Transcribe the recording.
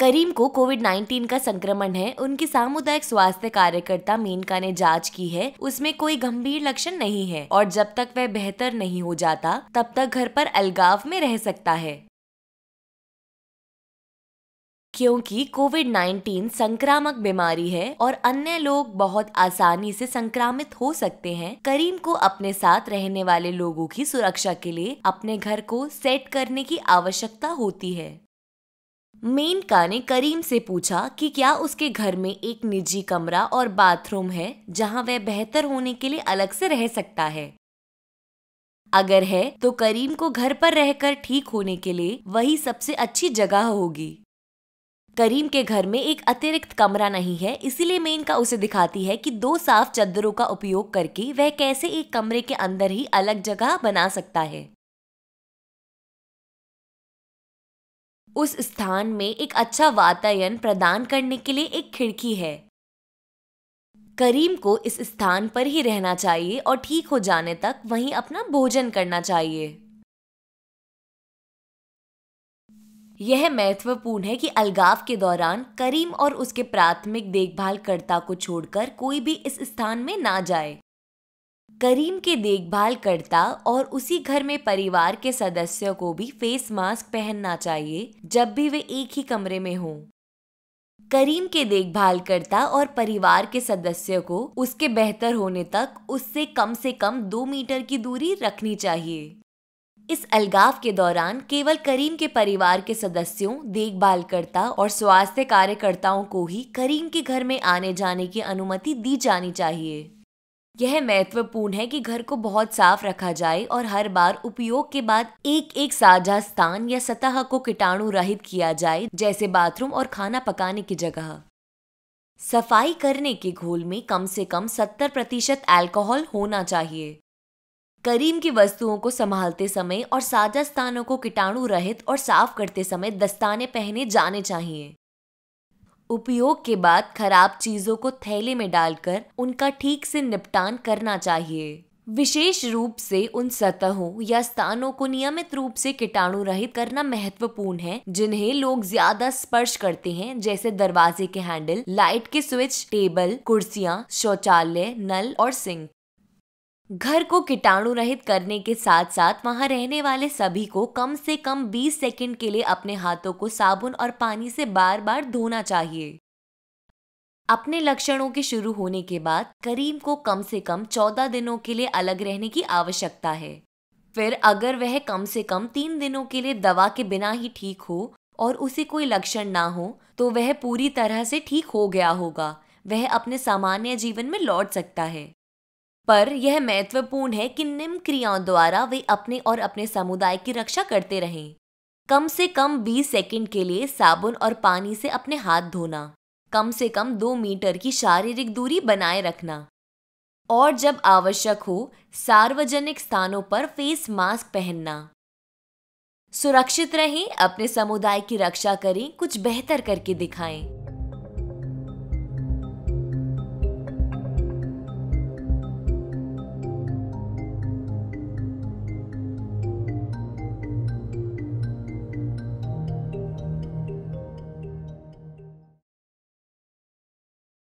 करीम को कोविड 19 का संक्रमण है उनकी सामुदायिक स्वास्थ्य कार्यकर्ता मेनका ने जांच की है उसमें कोई गंभीर लक्षण नहीं है और जब तक वह बेहतर नहीं हो जाता तब तक घर पर अलगाव में रह सकता है क्योंकि कोविड 19 संक्रामक बीमारी है और अन्य लोग बहुत आसानी से संक्रामित हो सकते हैं करीम को अपने साथ रहने वाले लोगों की सुरक्षा के लिए अपने घर को सेट करने की आवश्यकता होती है मेनका ने करीम से पूछा कि क्या उसके घर में एक निजी कमरा और बाथरूम है जहां वह बेहतर होने के लिए अलग से रह सकता है अगर है तो करीम को घर पर रहकर ठीक होने के लिए वही सबसे अच्छी जगह होगी करीम के घर में एक अतिरिक्त कमरा नहीं है इसीलिए मेनका उसे दिखाती है कि दो साफ चद्दरों का उपयोग करके वह कैसे एक कमरे के अंदर ही अलग जगह बना सकता है उस स्थान में एक अच्छा वातायन प्रदान करने के लिए एक खिड़की है करीम को इस स्थान पर ही रहना चाहिए और ठीक हो जाने तक वहीं अपना भोजन करना चाहिए यह महत्वपूर्ण है कि अलगाव के दौरान करीम और उसके प्राथमिक देखभालकर्ता को छोड़कर कोई भी इस स्थान में ना जाए करीम की देखभाल करता और उसी घर में परिवार के सदस्यों को भी फेस मास्क पहनना चाहिए जब भी वे एक ही कमरे में हों करीम के देखभाल करता और परिवार के सदस्यों को उसके बेहतर होने तक उससे कम से कम दो मीटर की दूरी रखनी चाहिए इस अलगाव के दौरान केवल करीम के परिवार के सदस्यों देखभाल करता और स्वास्थ्य कार्यकर्ताओं को ही करीम के घर में आने जाने की अनुमति दी जानी चाहिए यह महत्वपूर्ण है कि घर को बहुत साफ रखा जाए और हर बार उपयोग के बाद एक एक साझा स्थान या सतह को कीटाणु रहित किया जाए जैसे बाथरूम और खाना पकाने की जगह सफाई करने के घोल में कम से कम 70 प्रतिशत एल्कोहल होना चाहिए करीम की वस्तुओं को संभालते समय और साझा स्थानों को कीटाणु रहित और साफ करते समय दस्ताने पहने जाने चाहिए उपयोग के बाद खराब चीजों को थैले में डालकर उनका ठीक से निपटान करना चाहिए विशेष रूप से उन सतहों या स्थानों को नियमित रूप से कीटाणु रहित करना महत्वपूर्ण है जिन्हें लोग ज्यादा स्पर्श करते हैं जैसे दरवाजे के हैंडल लाइट के स्विच टेबल कुर्सियां शौचालय नल और सिंक घर को कीटाणु रहित करने के साथ साथ वहां रहने वाले सभी को कम से कम 20 सेकंड के लिए अपने हाथों को साबुन और पानी से बार बार धोना चाहिए अपने लक्षणों के शुरू होने के बाद करीम को कम से कम 14 दिनों के लिए अलग रहने की आवश्यकता है फिर अगर वह कम से कम तीन दिनों के लिए दवा के बिना ही ठीक हो और उसे कोई लक्षण ना हो तो वह पूरी तरह से ठीक हो गया होगा वह अपने सामान्य जीवन में लौट सकता है पर यह महत्वपूर्ण है कि निम्न क्रियाओं द्वारा वे अपने और अपने समुदाय की रक्षा करते रहें कम से कम 20 सेकंड के लिए साबुन और पानी से अपने हाथ धोना कम से कम दो मीटर की शारीरिक दूरी बनाए रखना और जब आवश्यक हो सार्वजनिक स्थानों पर फेस मास्क पहनना सुरक्षित रहें अपने समुदाय की रक्षा करें कुछ बेहतर करके दिखाएं